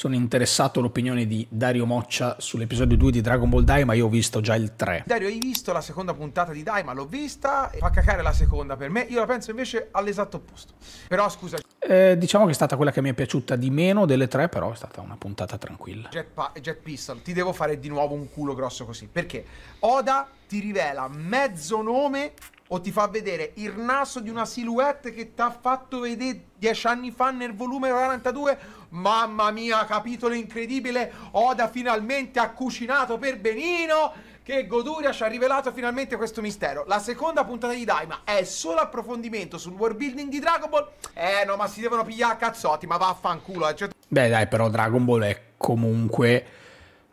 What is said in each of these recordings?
sono interessato all'opinione di Dario Moccia sull'episodio 2 di Dragon Ball Dai, ma io ho visto già il 3. Dario, hai visto la seconda puntata di Dai, ma L'ho vista, fa cacare la seconda per me, io la penso invece all'esatto opposto. Però scusa... Eh, diciamo che è stata quella che mi è piaciuta di meno delle tre, però è stata una puntata tranquilla. Jet, Jet Pistol, ti devo fare di nuovo un culo grosso così, perché Oda ti rivela mezzo nome o ti fa vedere il naso di una silhouette che ti ha fatto vedere dieci anni fa nel volume 42. Mamma mia, capitolo incredibile! Oda finalmente ha cucinato per Benino. Che Goduria ci ha rivelato finalmente questo mistero. La seconda puntata di Daima è solo approfondimento sul world building di Dragon Ball. Eh no, ma si devono pigliare a cazzotti, ma vaffanculo. Eh. Certo... Beh, dai, però Dragon Ball è comunque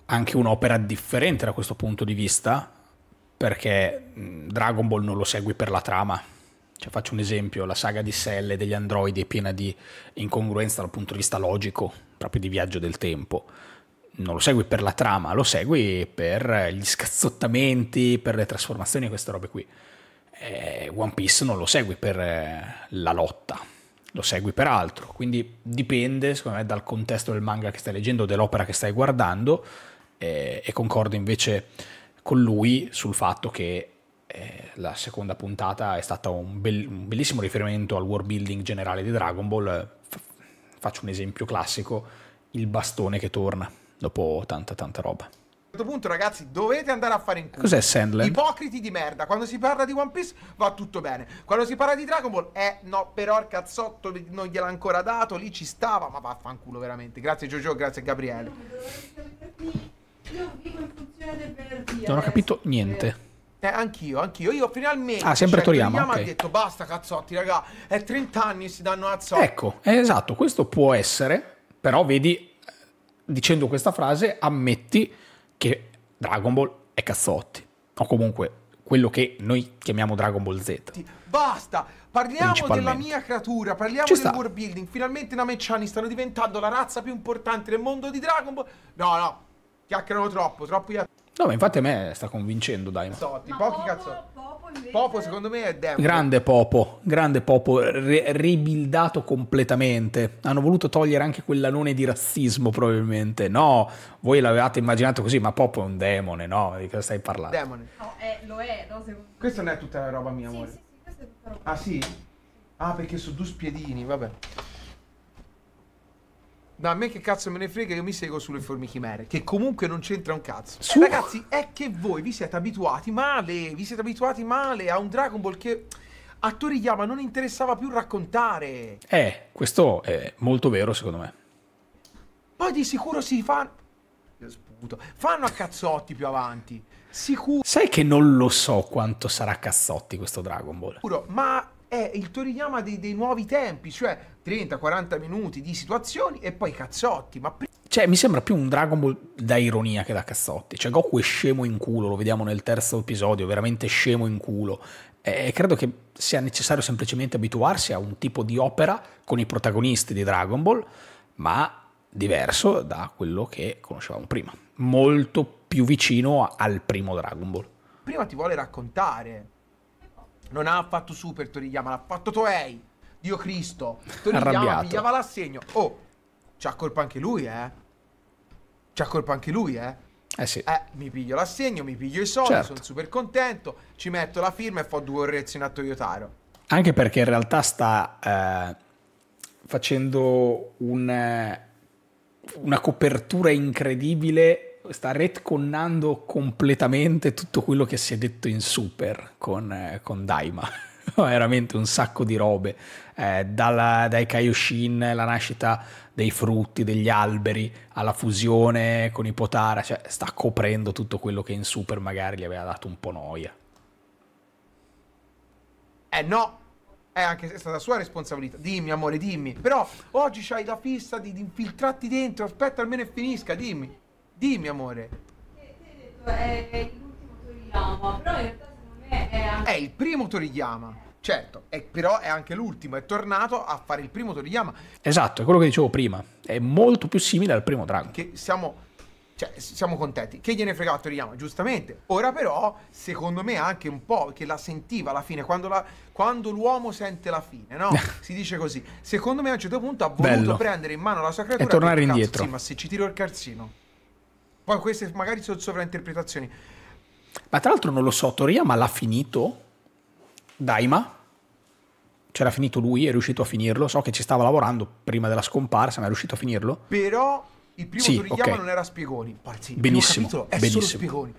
anche un'opera differente da questo punto di vista perché Dragon Ball non lo segui per la trama. Cioè, faccio un esempio, la saga di Cell e degli androidi è piena di incongruenza dal punto di vista logico, proprio di viaggio del tempo. Non lo segui per la trama, lo segui per gli scazzottamenti, per le trasformazioni e queste robe qui. E eh, One Piece non lo segui per eh, la lotta, lo segui per altro. Quindi dipende, secondo me, dal contesto del manga che stai leggendo, dell'opera che stai guardando. E, eh, e concordo invece con lui sul fatto che eh, la seconda puntata è stata un, bel, un, bellissimo riferimento al world building generale di Dragon Ball. F- faccio un esempio classico, il bastone che torna dopo tanta tanta roba A certo punto, ragazzi, dovete andare a fare in culo. Cos'è Sandland? Ipocriti di merda. Quando si parla di One Piece va tutto bene. Quando si parla di Dragon Ball, eh no, però il cazzotto non gliel'ha ancora dato, lì ci stava, ma vaffanculo veramente. Grazie Jojo, grazie Gabriele. Non ho capito niente. Eh, anch'io, anch'io. Io finalmente. Ah, sempre cioè, Toriyama. Toriyama okay. ha detto basta cazzotti, raga. È 30 anni si danno a zocca. Ecco, esatto. Questo può essere. Però vedi, dicendo questa frase, ammetti che Dragon Ball è cazzotti. O comunque quello che noi chiamiamo Dragon Ball Z. Basta, parliamo della mia creatura, parliamo del sta. world building. Finalmente i Nameciani stanno diventando la razza più importante del mondo di Dragon Ball. No, no, chiacchierano troppo, troppo, No, ma infatti a me sta convincendo, dai. Sotti, pochi cazzo. Popo, Popo, secondo me è Denver. Grande Popo, grande Popo, re- ribildato completamente. Hanno voluto togliere anche quell'anone di razzismo, probabilmente. No, voi l'avevate immaginato così, ma Popo è un demone, no? Di cosa stai parlando? Demone. No, è, lo è, no? Se... Questa non è tutta la roba mia, amore. Sì, sì, questa è tutta roba. Ah, sì? Ah, perché sono due spiedini, vabbè. No, a me che cazzo me ne frega, io mi seguo sulle formichimere, che comunque non c'entra un cazzo. Su. Eh, ragazzi, è che voi vi siete abituati male, vi siete abituati male a un Dragon Ball che a Toriyama non interessava più raccontare. Eh, questo è molto vero secondo me. Poi di sicuro si fa... Fanno a cazzotti più avanti. Sicuro. Sai che non lo so quanto sarà cazzotti questo Dragon Ball. Sicuro, ma è il Toriyama dei, dei nuovi tempi, cioè 30-40 minuti di situazioni e poi cazzotti. Ma cioè, mi sembra più un Dragon Ball da ironia che da cazzotti. Cioè, Goku è scemo in culo, lo vediamo nel terzo episodio, veramente scemo in culo. E credo che sia necessario semplicemente abituarsi a un tipo di opera con i protagonisti di Dragon Ball, ma diverso da quello che conoscevamo prima. Molto più vicino al primo Dragon Ball. Prima ti vuole raccontare. Non ha fatto Super Toriyama, l'ha fatto Toei Dio Cristo. Tornigliava, pigliava l'assegno. Oh, c'ha colpa anche lui, eh. C'ha colpa anche lui, eh. Eh sì. Eh, mi piglio l'assegno, mi piglio i soldi, certo. sono super contento, ci metto la firma e fa due correzioni a Toyotaro. Anche perché in realtà sta eh, facendo un, eh, una copertura incredibile, sta retconnando completamente tutto quello che si è detto in Super con, eh, con Daima. veramente un sacco di robe, eh, dalla, dai Kaioshin, la nascita dei frutti, degli alberi, alla fusione con i Potara, cioè sta coprendo tutto quello che in Super magari gli aveva dato un po' noia. Eh no, è anche è stata sua responsabilità. Dimmi, amore, dimmi. Però oggi c'hai la fissa di, di infiltrarti dentro, aspetta almeno e finisca, dimmi. Dimmi, amore. Te, eh, te hai detto, eh, è l'ultimo che vogliamo, però in realtà è il primo Toriyama. Certo, è, però è anche l'ultimo, è tornato a fare il primo Toriyama. Esatto, è quello che dicevo prima. È molto più simile al primo Dragon. Che siamo, cioè, siamo contenti. Che gliene frega a Toriyama, giustamente. Ora però, secondo me, anche un po' che la sentiva la fine, quando, la, quando l'uomo sente la fine, no? Si dice così. Secondo me a un certo punto ha voluto Bello. prendere in mano la sua creatura e tornare indietro. Cazzo, sì, ma se ci tiro il calzino. Poi queste magari sono sovrainterpretazioni ma tra l'altro non lo so, Toriyama l'ha finito? Daima? C'era finito lui, è riuscito a finirlo. So che ci stava lavorando prima della scomparsa, ma è riuscito a finirlo. Però il primo sì, Toriyama okay. non era Spiegoni. Parzi, benissimo, il è benissimo. solo Spiegoni.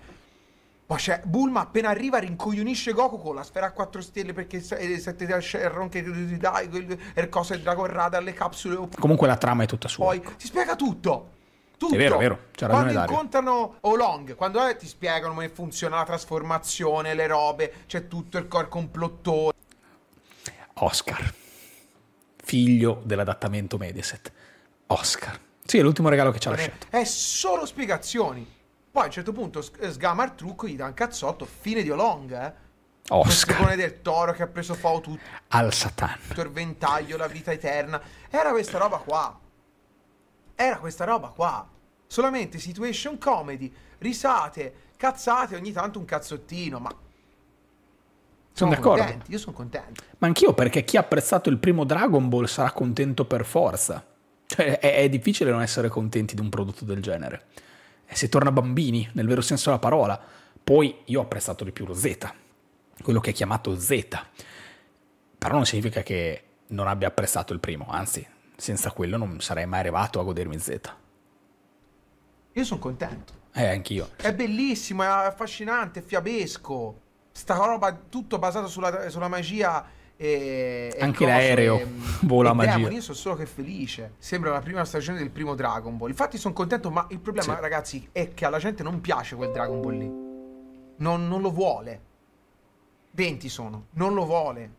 Ma cioè, Bulma appena arriva rincoglionisce Goku con la sfera a 4 stelle perché le Sherron che dai, il coso e Dragon Radar, capsule. Comunque la trama è tutta sua. Poi si spiega tutto tutto. È vero, è vero. C'è quando incontrano Olong, quando eh, ti spiegano come funziona la trasformazione, le robe, c'è tutto il core complottore. Oscar, figlio dell'adattamento Mediaset. Oscar. Sì, è l'ultimo regalo che ci ha lasciato. È solo spiegazioni. Poi a un certo punto sgama il trucco, gli dà un cazzotto, fine di Olong, eh. Oscar. Il del toro che ha preso Fau tutto. Al Satan. Tutto il ventaglio, la vita eterna. Era questa roba qua era questa roba qua. Solamente situation comedy, risate, cazzate, ogni tanto un cazzottino, ma... Sono, sono d'accordo. Contenti, io sono contento. Ma anch'io perché chi ha apprezzato il primo Dragon Ball sarà contento per forza. Cioè, è, è difficile non essere contenti di un prodotto del genere. E si torna bambini, nel vero senso della parola. Poi io ho apprezzato di più lo Z, quello che è chiamato Z. Però non significa che non abbia apprezzato il primo, anzi, senza quello non sarei mai arrivato a godermi Z. Io sono contento. Eh, anch'io. È bellissimo, è affascinante, è fiabesco. Sta roba tutto basata sulla, sulla magia. E, Anche l'aereo vola magia. Demon, io sono solo che felice. Sembra la prima stagione del primo Dragon Ball. Infatti sono contento, ma il problema, sì. ragazzi, è che alla gente non piace quel Dragon Ball lì. Non, non lo vuole. 20 sono. Non lo vuole.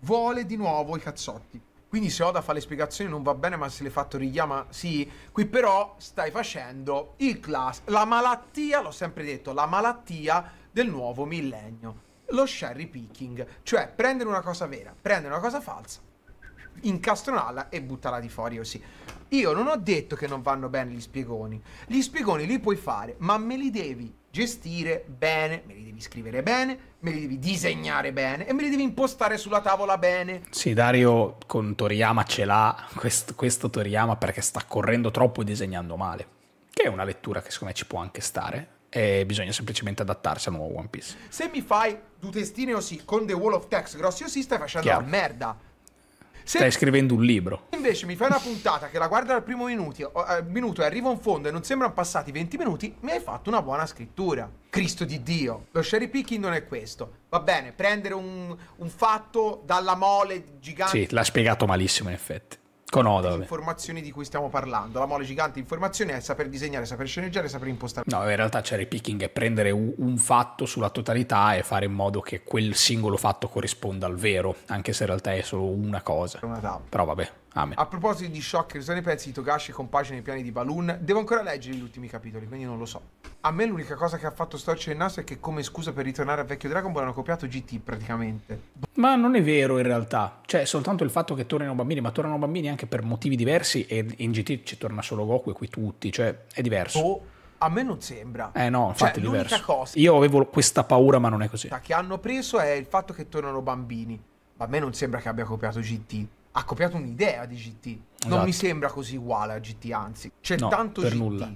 Vuole di nuovo i cazzotti. Quindi se Oda fa le spiegazioni non va bene, ma se le fa richiama sì. Qui però stai facendo il class, la malattia, l'ho sempre detto, la malattia del nuovo millennio. Lo cherry picking, cioè prendere una cosa vera, prendere una cosa falsa, incastronarla e buttarla di fuori così. Io non ho detto che non vanno bene gli spiegoni. Gli spiegoni li puoi fare, ma me li devi gestire bene, me li devi scrivere bene, me li devi disegnare bene e me li devi impostare sulla tavola bene. Sì, Dario con Toriyama ce l'ha, questo, questo Toriyama perché sta correndo troppo e disegnando male, che è una lettura che secondo me ci può anche stare. E bisogna semplicemente adattarsi al nuovo One Piece. Se mi fai due testine o sì con The Wall of Text grossi o sì, stai facendo la merda se Stai scrivendo un libro. Invece mi fai una puntata che la guarda al primo minuto, eh, minuto e arrivo in fondo e non sembrano passati 20 minuti, mi hai fatto una buona scrittura. Cristo di Dio. Lo cherry picking non è questo. Va bene, prendere un, un fatto dalla mole gigante. Sì, l'ha spiegato malissimo in effetti. Con Oda. Le informazioni di cui stiamo parlando. La mole gigante informazione è saper disegnare, saper sceneggiare, saper impostare. No, in realtà c'era il picking, è prendere un fatto sulla totalità e fare in modo che quel singolo fatto corrisponda al vero, anche se in realtà è solo una cosa. Una Però vabbè, Amen. A proposito di shock che usano i pezzi di Togashi compagine nei piani di Balloon, devo ancora leggere gli ultimi capitoli, quindi non lo so. A me l'unica cosa che ha fatto storcere il naso è che come scusa per ritornare a vecchio Dragon Ball hanno copiato GT praticamente. Ma non è vero in realtà, cioè soltanto il fatto che tornino bambini, ma tornano bambini anche per motivi diversi e in GT ci torna solo Goku e qui tutti, cioè è diverso. Oh. A me non sembra. Eh no, cioè, infatti cioè, è diverso. Cosa Io avevo questa paura, ma non è così. Che hanno preso è il fatto che tornano bambini. Ma a me non sembra che abbia copiato GT ha copiato un'idea di GT. Non mi esatto. sembra così uguale a GT, anzi, c'è no, tanto per GT. nulla.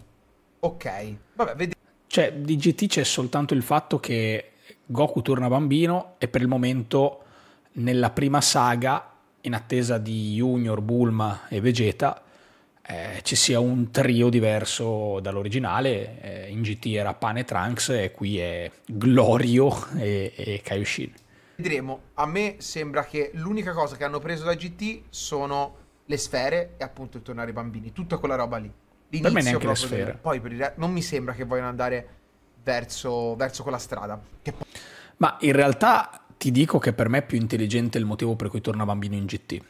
Ok, vabbè, vediamo. Cioè, di GT c'è soltanto il fatto che Goku torna bambino e per il momento nella prima saga, in attesa di Junior, Bulma e Vegeta, eh, ci sia un trio diverso dall'originale. Eh, in GT era Pane e Trunks e qui è Glorio e, e Kaioshin. Vedremo, a me sembra che l'unica cosa che hanno preso da GT sono le sfere e appunto il tornare ai bambini, tutta quella roba lì. L'inizio per me neanche le sfere. Poi per il... non mi sembra che vogliano andare verso, verso quella strada. Poi... Ma in realtà ti dico che per me è più intelligente il motivo per cui torna bambino in GT.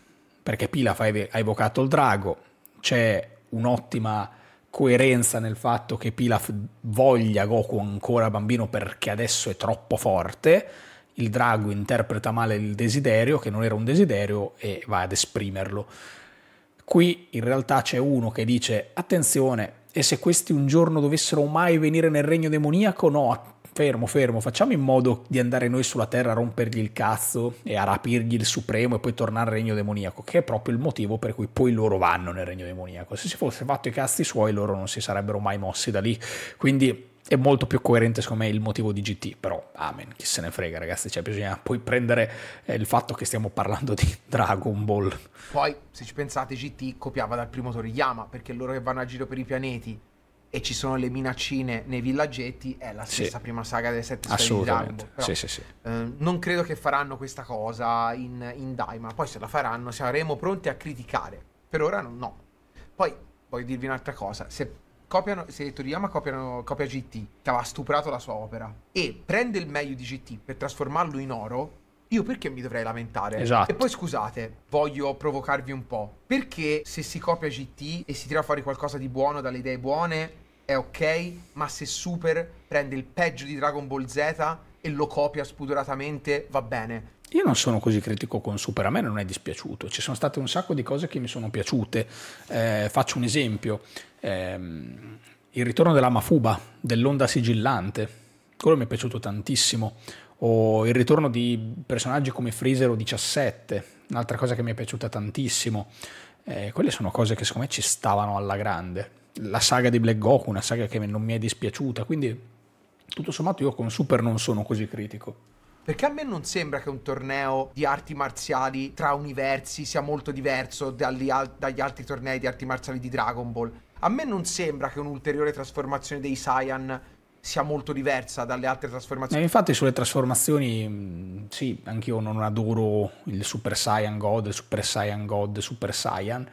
Perché Pilaf ha evocato il drago, c'è un'ottima coerenza nel fatto che Pilaf voglia Goku ancora bambino perché adesso è troppo forte il drago interpreta male il desiderio, che non era un desiderio, e va ad esprimerlo. Qui in realtà c'è uno che dice attenzione, e se questi un giorno dovessero mai venire nel regno demoniaco, no, fermo, fermo, facciamo in modo di andare noi sulla terra a rompergli il cazzo e a rapirgli il supremo e poi tornare al regno demoniaco, che è proprio il motivo per cui poi loro vanno nel regno demoniaco. Se si fosse fatto i cazzi suoi loro non si sarebbero mai mossi da lì. Quindi è molto più coerente secondo me il motivo di GT, però amen, chi se ne frega ragazzi, cioè bisogna poi prendere eh, il fatto che stiamo parlando di Dragon Ball. Poi se ci pensate GT copiava dal primo Toriyama, perché loro che vanno a giro per i pianeti e ci sono le minacine nei villaggetti, è la stessa sì. prima saga delle sette storie di Dragon Ball. Però, sì, sì, sì. Eh, non credo che faranno questa cosa in, in Daima, poi se la faranno saremo pronti a criticare, per ora no. Poi voglio dirvi un'altra cosa, se copiano, se Toriyama copiano, copia GT, che aveva stuprato la sua opera, e prende il meglio di GT per trasformarlo in oro, io perché mi dovrei lamentare? Esatto. E poi scusate, voglio provocarvi un po'. Perché se si copia GT e si tira fuori qualcosa di buono dalle idee buone, è ok, ma se Super prende il peggio di Dragon Ball Z e lo copia spudoratamente, va bene. Io non sono così critico con Super, a me non è dispiaciuto, ci sono state un sacco di cose che mi sono piaciute. Eh, faccio un esempio, ehm, il ritorno della Mafuba, dell'onda sigillante, quello mi è piaciuto tantissimo, o il ritorno di personaggi come Freezer o 17, un'altra cosa che mi è piaciuta tantissimo. Eh, quelle sono cose che secondo me ci stavano alla grande. La saga di Black Goku, una saga che non mi è dispiaciuta, quindi tutto sommato io con Super non sono così critico. Perché a me non sembra che un torneo di arti marziali tra universi sia molto diverso dagli, al- dagli altri tornei di arti marziali di Dragon Ball a me non sembra che un'ulteriore trasformazione dei Saiyan sia molto diversa dalle altre trasformazioni. Eh, infatti sulle trasformazioni, mm, sì, anch'io non adoro il Super Saiyan God, il Super Saiyan God, Super Saiyan.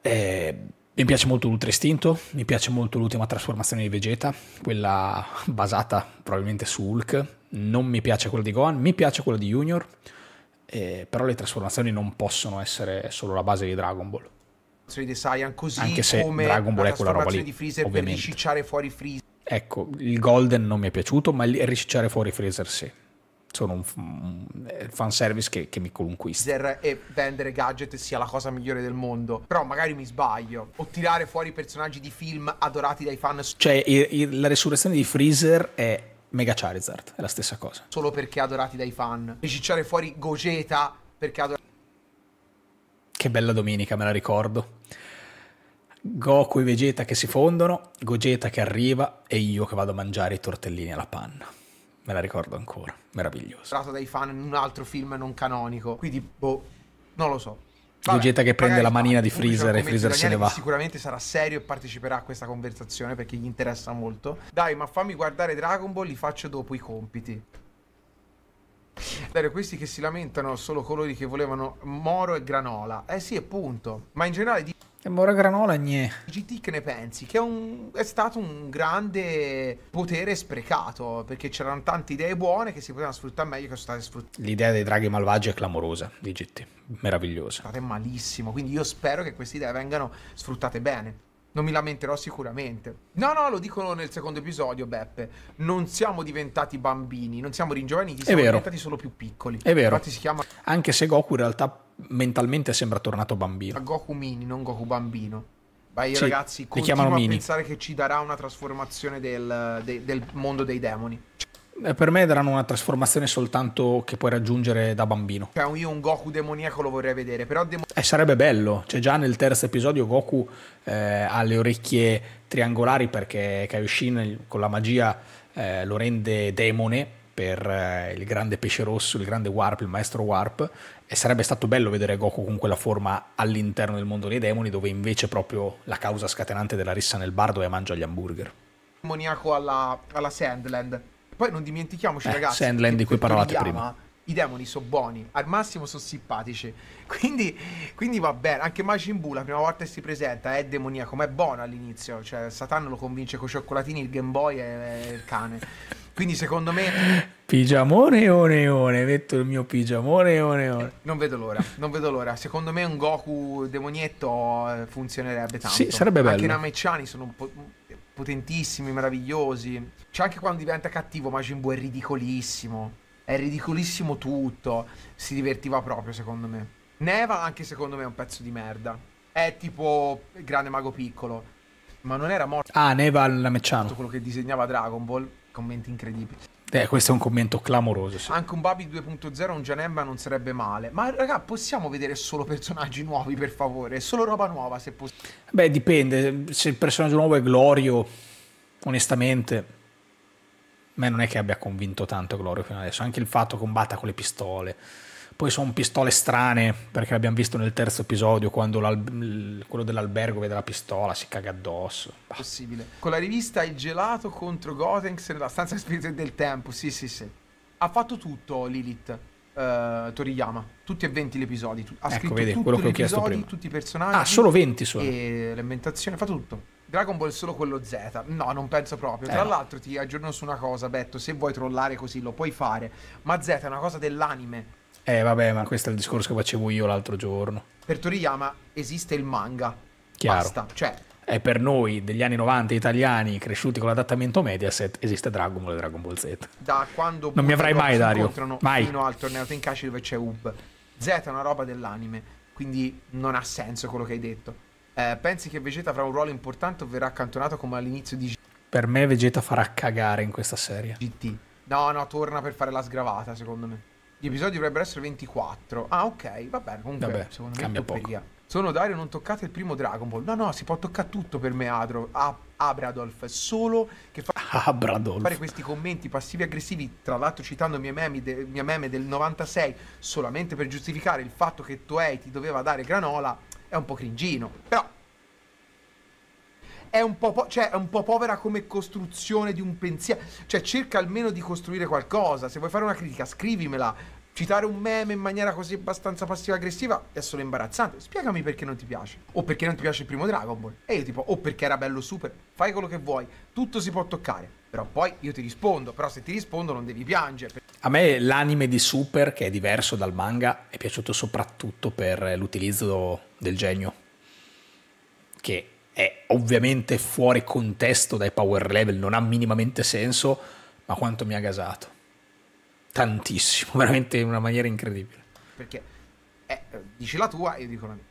Eh, mi piace molto l'Ultra Istinto, mi piace molto l'ultima trasformazione di Vegeta, quella basata probabilmente su Hulk. Non mi piace quella di Gohan, mi piace quella di Junior, eh, però le trasformazioni non possono essere solo la base di Dragon Ball di Saiyan così Anche se come Dragon Ball la è quella roba lì, di Freezer ovviamente. per ricicciare fuori Freezer. Ecco, il Golden non mi è piaciuto, ma il ricicciare fuori Freezer sì. Sono un, un, un fanservice che, che mi conquista. e vendere gadget sia la cosa migliore del mondo. Però magari mi sbaglio. O tirare fuori personaggi di film adorati dai fan. Cioè, il, il, la resurrezione di Freezer è Mega Charizard, è la stessa cosa. Solo perché adorati dai fan. Ricicciare fuori Gogeta perché adorati che bella domenica, me la ricordo. Goku e Vegeta che si fondono, Gogeta che arriva e io che vado a mangiare i tortellini alla panna. Me la ricordo ancora, meraviglioso. Trato dai fan in un altro film non canonico, quindi boh, non lo so. Vabbè, Gogeta che prende la manina di Freezer e Freezer se ne va. Sicuramente sarà serio e parteciperà a questa conversazione perché gli interessa molto. Dai, ma fammi guardare Dragon Ball, li faccio dopo i compiti. Questi che si lamentano solo colori che volevano Moro e Granola. Eh sì, appunto. Ma in generale di... E Moro e Granola, gne. GT che ne pensi? Che è, un... è, stato un grande potere sprecato, perché c'erano tante idee buone che si potevano sfruttare meglio che sono state sfruttate. L'idea dei draghi malvagi è clamorosa di GT, meravigliosa. È stata malissimo, quindi io spero che queste idee vengano sfruttate bene. Non mi lamenterò sicuramente. No, no, lo dicono nel secondo episodio, Beppe. Non siamo diventati bambini, non siamo ringiovaniti, siamo diventati solo più piccoli. È vero. Infatti si chiama... Anche se Goku in realtà mentalmente sembra tornato bambino. A Goku mini, non Goku bambino. Vai sì, ragazzi, continuo a mini. pensare che ci darà una trasformazione del, de, del mondo dei demoni. Eh, per me daranno una trasformazione soltanto che puoi raggiungere da bambino. Cioè, io un Goku demoniaco lo vorrei vedere, però... Demon- eh, sarebbe bello. Cioè, già nel terzo episodio Goku eh, ha le orecchie triangolari perché Kaioshin con la magia eh, lo rende demone per eh, il grande pesce rosso, il grande Warp, il maestro Warp, e sarebbe stato bello vedere Goku con quella forma all'interno del mondo dei demoni, dove invece proprio la causa scatenante della rissa nel bardo è mangia gli hamburger. Demoniaco alla, alla Sandland. Poi non dimentichiamoci, eh, ragazzi. Sandland di cui parlavate prima. I demoni sono buoni, al massimo sono simpatici. Quindi, quindi, va bene. Anche Majin Buu, la prima volta che si presenta, è demoniaco, ma è buono all'inizio. Cioè, Satan lo convince con i cioccolatini, il Game Boy e il cane. Quindi secondo me... Pigiamone one one, il mio pigiamone one eh, Non vedo l'ora, non vedo l'ora. Secondo me un Goku demonietto eh, funzionerebbe tanto. Sì, sarebbe bello. Anche i Namecciani sono un po' potentissimi, meravigliosi. C'è anche quando diventa cattivo, Majin Buu è ridicolissimo. È ridicolissimo tutto. Si divertiva proprio, secondo me. Neva, anche secondo me, è un pezzo di merda. È tipo grande mago piccolo. Ma non era morto. Ah, Neva la mecciano. Quello che disegnava Dragon Ball commenti incredibili. Eh, questo è un commento clamoroso. Sì. Anche un Babi 2.0, un Janemba non sarebbe male. Ma raga, possiamo vedere solo personaggi nuovi, per favore? Solo roba nuova, se possibile. Beh, dipende. Se il personaggio nuovo è Glorio, onestamente... A me non è che abbia convinto tanto Glorio fino adesso. Anche il fatto che combatta con le pistole poi sono pistole strane, perché l'abbiamo visto nel terzo episodio, quando quello dell'albergo vede la pistola, si caga addosso. Possibile. Con la rivista Il gelato contro Gotenks nella stanza spirituale del tempo, sì sì sì. Ha fatto tutto Lilith. Uh, Toriyama, tutti e 20 gli episodi. Tu- ha ecco, scritto vedi, quello che ho chiesto prima. tutti i personaggi. Ah, solo 20 sono. E l'inventazione, fa tutto. Dragon Ball solo quello Z. No, non penso proprio. Tra eh, no. l'altro ti aggiorno su una cosa, Betto, se vuoi trollare così lo puoi fare, ma Z è una cosa dell'anime. Eh vabbè, ma questo è il discorso che facevo io l'altro giorno. Per Toriyama esiste il manga. Chiaro. Basta. Cioè, e per noi degli anni 90 italiani cresciuti con l'adattamento Mediaset esiste Dragon Ball e Dragon Ball Z. Da quando non mi avrai mai Dario, mai. fino al torneo Tenkashi dove c'è Ub. Z è una roba dell'anime, quindi non ha senso quello che hai detto. Eh, pensi che Vegeta avrà un ruolo importante o verrà accantonato come all'inizio di Per me Vegeta farà cagare in questa serie. GT. No, no, torna per fare la sgravata, secondo me. Gli episodi dovrebbero essere 24. Ah, ok, Vabbè, Comunque, Vabbè, secondo me è poco. Sono Dario, non toccate il primo Dragon Ball. No, no, si può toccare tutto per me, Adro, Ab Abradolf. Solo che fa Abradolf. fare questi commenti passivi aggressivi, tra l'altro citando mie meme, de mia meme del 96, solamente per giustificare il fatto che Toei ti doveva dare granola, è un po' cringino. Però è un, po po cioè, è un po' povera come costruzione di un pensiero. Cioè, cerca almeno di costruire qualcosa. Se vuoi fare una critica, scrivimela. Citare un meme in maniera così abbastanza passiva-aggressiva è solo imbarazzante. Spiegami perché non ti piace. O perché non ti piace il primo Dragon Ball. E io tipo, o perché era bello super. Fai quello che vuoi. Tutto si può toccare. Però poi io ti rispondo. Però se ti rispondo non devi piangere. A me l'anime di Super, che è diverso dal manga, è piaciuto soprattutto per l'utilizzo del genio. Che è ovviamente fuori contesto dai power level, non ha minimamente senso, ma quanto mi ha gasato. Tantissimo, veramente in una maniera incredibile. Perché eh, dici la tua e io dico la mia.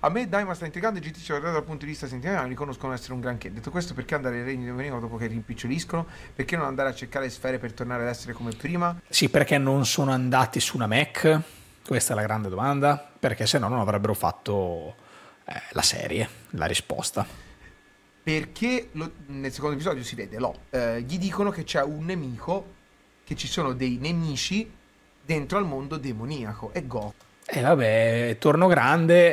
A me Daima sta intrigando e GT ci guardate dal punto di vista sentimentale, non riconoscono essere un granché. Detto questo, perché andare ai regni di venivano dopo che rimpiccioliscono? Perché non andare a cercare sfere per tornare ad essere come prima? Sì, perché non sono andati su una Mac? Questa è la grande domanda. Perché se no non avrebbero fatto eh, la serie, la risposta. Perché lo, nel secondo episodio si vede, no, eh, gli dicono che c'è un nemico, che ci sono dei nemici dentro al mondo demoniaco, è Go. E eh vabbè, torno grande,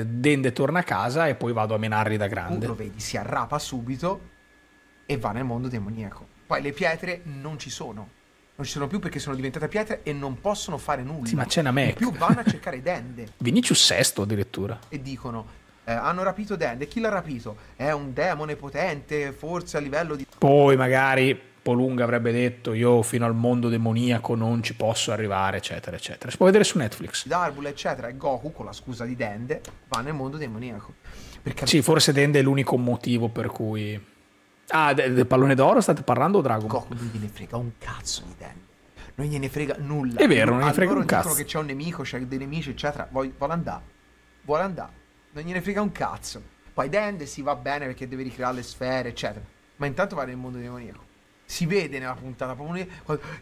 eh, Dende torna a casa e poi vado a menarli da grande. lo vedi, si arrapa subito e va nel mondo demoniaco. Poi le pietre non ci sono non ci sono più perché sono diventate pietre e non possono fare nulla. Sì, ma c'è una mecca. In più vanno a cercare Dende. Vinicius Sesto addirittura. E dicono... Eh, hanno rapito Dende. Chi l'ha rapito? È un demone potente, forse a livello di... Poi magari Polunga avrebbe detto io fino al mondo demoniaco non ci posso arrivare, eccetera, eccetera. Si può vedere su Netflix. Darbula, eccetera, e Goku, con la scusa di Dende, va nel mondo demoniaco. Perché... Sì, forse Dende è l'unico motivo per cui... Ah, del, del pallone d'oro state parlando o Dragon Ball? non gliene frega un cazzo di Danny. Non gliene frega nulla. È vero, non gliene frega un cazzo. che c'è un nemico, c'è dei nemici, eccetera. Vuole andare. Vuole andare. Non gliene frega un cazzo. Poi Dende si va bene perché deve ricreare le sfere, eccetera. Ma intanto va nel mondo demoniaco. Si vede nella puntata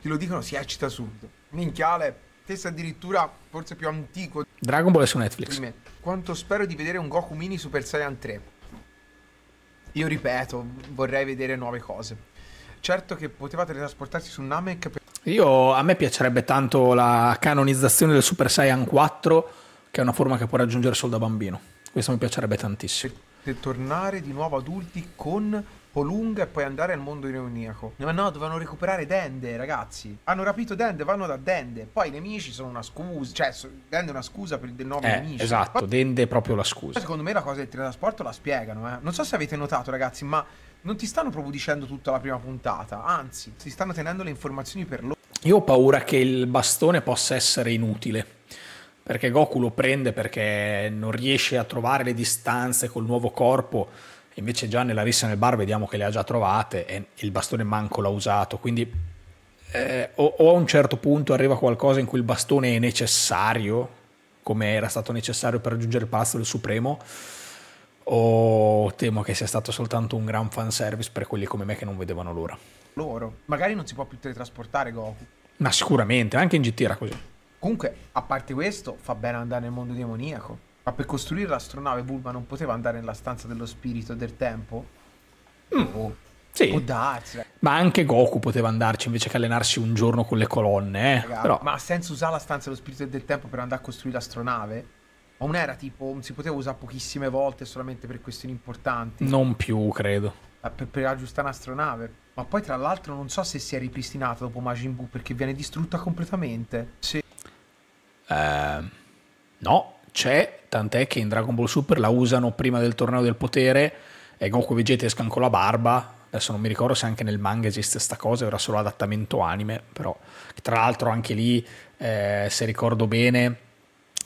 glielo dicono si eccita subito. Minchiale, testa addirittura forse più antico. Dragon Ball è su Netflix. Quanto spero di vedere un Goku Mini Super Saiyan 3 io ripeto, vorrei vedere nuove cose. Certo che potevate trasportarsi su Namek. Per... Io, a me piacerebbe tanto la canonizzazione del Super Saiyan 4, che è una forma che può raggiungere solo da bambino. Questo mi piacerebbe tantissimo. Per tornare di nuovo adulti con troppo lunga e poi andare al mondo ironiaco. Ma no, dovevano recuperare Dende, ragazzi. Hanno rapito Dende, vanno da Dende. Poi i nemici sono una scusa, cioè Dende è una scusa per il nome eh, nemici. Esatto, poi, Dende è proprio la scusa. Secondo me la cosa del teletrasporto la spiegano, eh. Non so se avete notato, ragazzi, ma non ti stanno proprio dicendo tutta la prima puntata, anzi, si stanno tenendo le informazioni per loro. Io ho paura che il bastone possa essere inutile perché Goku lo prende perché non riesce a trovare le distanze col nuovo corpo invece già nella rissa nel bar vediamo che le ha già trovate e il bastone manco l'ha usato, quindi eh, o, o, a un certo punto arriva qualcosa in cui il bastone è necessario, come era stato necessario per raggiungere il palazzo del Supremo, o temo che sia stato soltanto un gran fanservice per quelli come me che non vedevano l'ora. Loro, magari non si può più teletrasportare Goku. Ma sicuramente, anche in GT era così. Comunque, a parte questo, fa bene andare nel mondo demoniaco. Ma per costruire l'astronave Bulba non poteva andare nella stanza dello spirito del tempo? Mm. Oh. Sì. Può darsi. Eh. Ma anche Goku poteva andarci invece che allenarsi un giorno con le colonne. Eh. Raga, Però... Ma senza usare la stanza dello spirito del tempo per andare a costruire l'astronave? Ma era tipo si poteva usare pochissime volte solamente per questioni importanti? Non più, credo. Per, per aggiustare un'astronave. Ma poi tra l'altro non so se si è ripristinata dopo Majin Buu perché viene distrutta completamente. Sì. Eh, no c'è, tant'è che in Dragon Ball Super la usano prima del torneo del potere e Goku e Vegeta escono con la barba. Adesso non mi ricordo se anche nel manga esiste questa cosa, era solo adattamento anime, però tra l'altro anche lì, eh, se ricordo bene,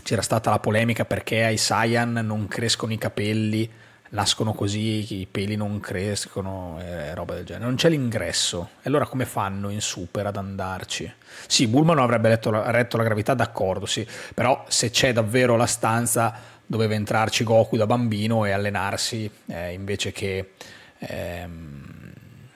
c'era stata la polemica perché ai Saiyan non crescono i capelli nascono così, i peli non crescono e roba del genere. Non c'è l'ingresso. E allora come fanno in super ad andarci? Sì, Bulman avrebbe letto, retto la gravità, d'accordo, sì. Però se c'è davvero la stanza, doveva entrarci Goku da bambino e allenarsi eh, invece che... Ehm...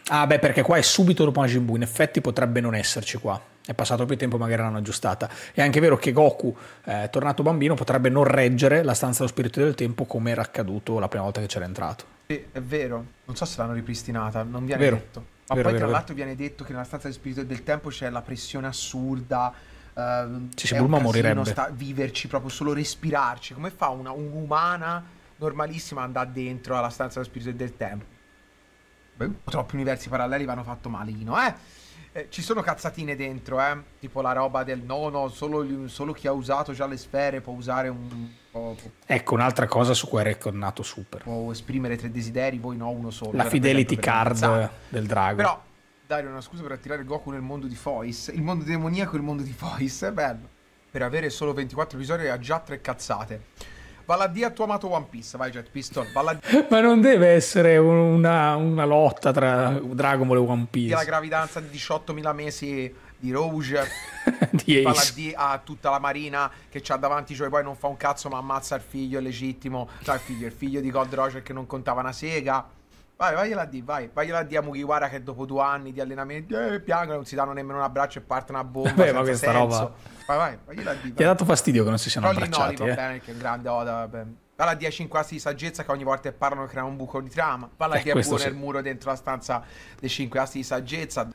Ah beh, perché qua è subito dopo Majin Buu, in effetti potrebbe non esserci qua è passato più tempo, magari l'hanno aggiustata. È anche vero che Goku, eh, tornato bambino, potrebbe non reggere la stanza dello spirito del tempo come era accaduto la prima volta che c'era entrato. Sì, è vero. Non so se l'hanno ripristinata, non viene vero. detto. Ma vero, poi, vero, tra l'altro, viene detto che nella stanza dello spirito del tempo c'è la pressione assurda. Uh, sì, sì, Bulma morirebbe. Sta- viverci proprio solo respirarci. Come fa una, un'umana normalissima ad andare dentro alla stanza dello spirito del tempo? Beh, troppi universi paralleli vanno fatto malino, eh? Eh, ci sono cazzatine dentro, eh? Tipo la roba del no, no, solo, solo chi ha usato già le sfere può usare un... ecco, un'altra cosa su cui è ritornato Super. Può esprimere tre desideri, voi no, uno solo. La fidelity card del drago. Però, dare una scusa per attirare Goku nel mondo di Foyce. Il mondo demoniaco e il mondo di Foyce, è bello. Per avere solo 24 episodi ha già tre cazzate. Valla a tuo amato One Piece, vai Jet Pistol. Ma non deve essere una, una lotta tra Dragon Ball e One Piece. La gravidanza di 18.000 mesi di Rouge, di Ace. a tutta la marina che c'ha davanti, cioè poi non fa un cazzo ma ammazza il figlio, è legittimo. Cioè il figlio, il figlio di Gold Roger che non contava una sega. Vai, vai vagliela di, vai, vai vagliela di a Mugiwara che dopo due anni di allenamento eh, piangono, non si danno nemmeno un abbraccio e parte una bomba. Beh, ma questa senso. roba. Vai, vai, vagliela di. Ti ha dato fastidio che non si siano Però abbracciati. No, eh. va bene, che è un grande Oda, oh, va bene. Palla di A5 di saggezza che ogni volta che parlano crea un buco di trama. Palla eh, di A1 il muro dentro la stanza dei 5 assi di saggezza.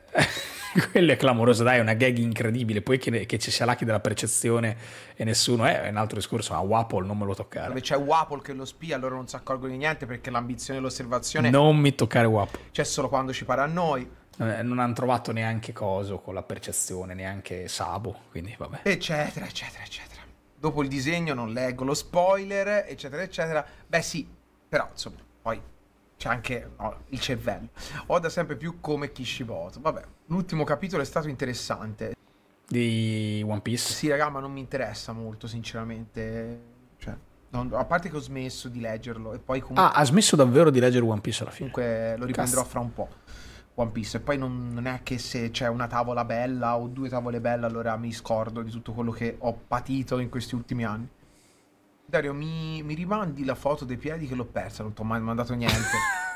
Quello è clamoroso, dai, è una gag incredibile. Poi che, che ci sia l'acchi della percezione e nessuno eh, è un altro discorso. Ma Wapol non me lo toccare. Dove c'è Wapol che lo spia, loro non si accorgono di niente perché l'ambizione e l'osservazione. Non mi toccare Wapol. C'è solo quando ci pare a noi eh, non hanno trovato neanche coso con la percezione, neanche Sabo, quindi vabbè. Eccetera, eccetera, eccetera dopo il disegno non leggo lo spoiler, eccetera, eccetera. Beh sì, però insomma, poi c'è anche no, il cervello. Ho da sempre più come Kishiboto. Vabbè, l'ultimo capitolo è stato interessante. Di One Piece? Sì, raga, ma non mi interessa molto, sinceramente. Cioè, non, a parte che ho smesso di leggerlo e poi comunque... Ah, ha smesso davvero di leggere One Piece alla fine? Comunque lo riprenderò Cazzo. fra un po'. One Piece. E poi non, non è che se c'è una tavola bella o due tavole belle, allora mi scordo di tutto quello che ho patito in questi ultimi anni. Dario, mi, mi rimandi la foto dei piedi che l'ho persa, non ti ho mai mandato niente.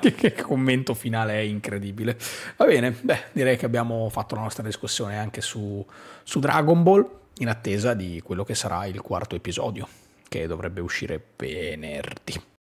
Che, che, commento finale è incredibile. Va bene, beh, direi che abbiamo fatto la nostra discussione anche su, su, Dragon Ball in attesa di quello che sarà il quarto episodio, che dovrebbe uscire venerdì.